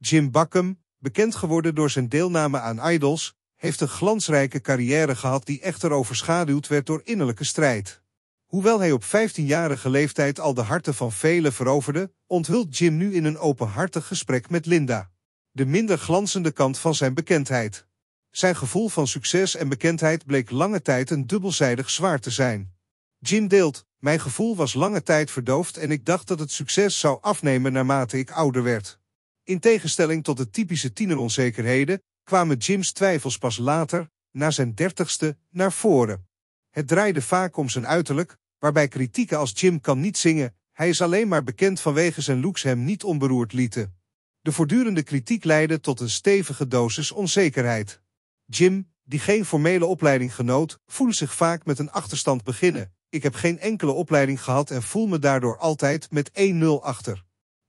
Jim Buckham, bekend geworden door zijn deelname aan Idols, heeft een glansrijke carrière gehad die echter overschaduwd werd door innerlijke strijd. Hoewel hij op 15-jarige leeftijd al de harten van velen veroverde, onthult Jim nu in een openhartig gesprek met Linda. De minder glanzende kant van zijn bekendheid. Zijn gevoel van succes en bekendheid bleek lange tijd een dubbelzijdig zwaar te zijn. Jim deelt, mijn gevoel was lange tijd verdoofd en ik dacht dat het succes zou afnemen naarmate ik ouder werd. In tegenstelling tot de typische tieneronzekerheden kwamen Jim's twijfels pas later, na zijn dertigste, naar voren. Het draaide vaak om zijn uiterlijk, waarbij kritieken als Jim kan niet zingen, hij is alleen maar bekend vanwege zijn looks hem niet onberoerd lieten. De voortdurende kritiek leidde tot een stevige dosis onzekerheid. Jim, die geen formele opleiding genoot, voelde zich vaak met een achterstand beginnen. Ik heb geen enkele opleiding gehad en voel me daardoor altijd met 1-0 achter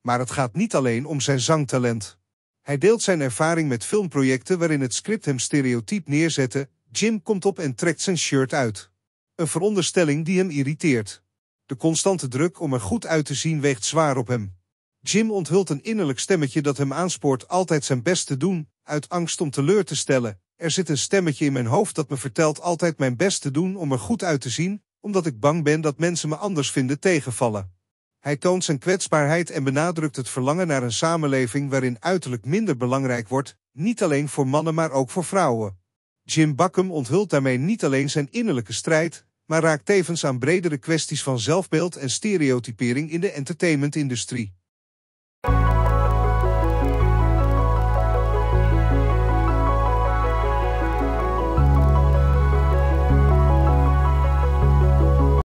maar het gaat niet alleen om zijn zangtalent. Hij deelt zijn ervaring met filmprojecten waarin het script hem stereotyp neerzette. Jim komt op en trekt zijn shirt uit. Een veronderstelling die hem irriteert. De constante druk om er goed uit te zien weegt zwaar op hem. Jim onthult een innerlijk stemmetje dat hem aanspoort altijd zijn best te doen, uit angst om teleur te stellen. Er zit een stemmetje in mijn hoofd dat me vertelt altijd mijn best te doen om er goed uit te zien, omdat ik bang ben dat mensen me anders vinden tegenvallen. Hij toont zijn kwetsbaarheid en benadrukt het verlangen naar een samenleving waarin uiterlijk minder belangrijk wordt, niet alleen voor mannen maar ook voor vrouwen. Jim Buckham onthult daarmee niet alleen zijn innerlijke strijd, maar raakt tevens aan bredere kwesties van zelfbeeld en stereotypering in de entertainmentindustrie.